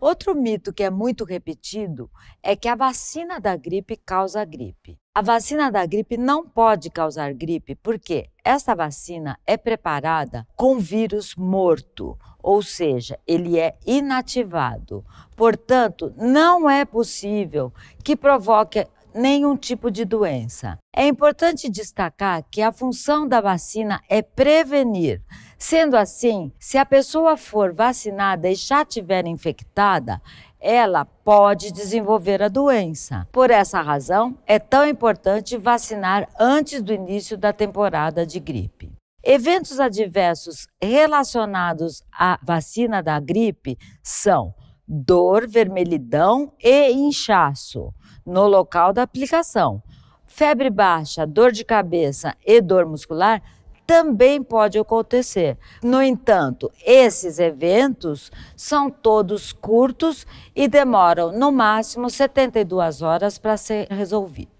Outro mito que é muito repetido é que a vacina da gripe causa gripe. A vacina da gripe não pode causar gripe porque essa vacina é preparada com vírus morto, ou seja, ele é inativado. Portanto, não é possível que provoque nenhum tipo de doença. É importante destacar que a função da vacina é prevenir. Sendo assim, se a pessoa for vacinada e já tiver infectada, ela pode desenvolver a doença. Por essa razão, é tão importante vacinar antes do início da temporada de gripe. Eventos adversos relacionados à vacina da gripe são dor, vermelhidão e inchaço no local da aplicação. Febre baixa, dor de cabeça e dor muscular também pode acontecer. No entanto, esses eventos são todos curtos e demoram no máximo 72 horas para ser resolvido.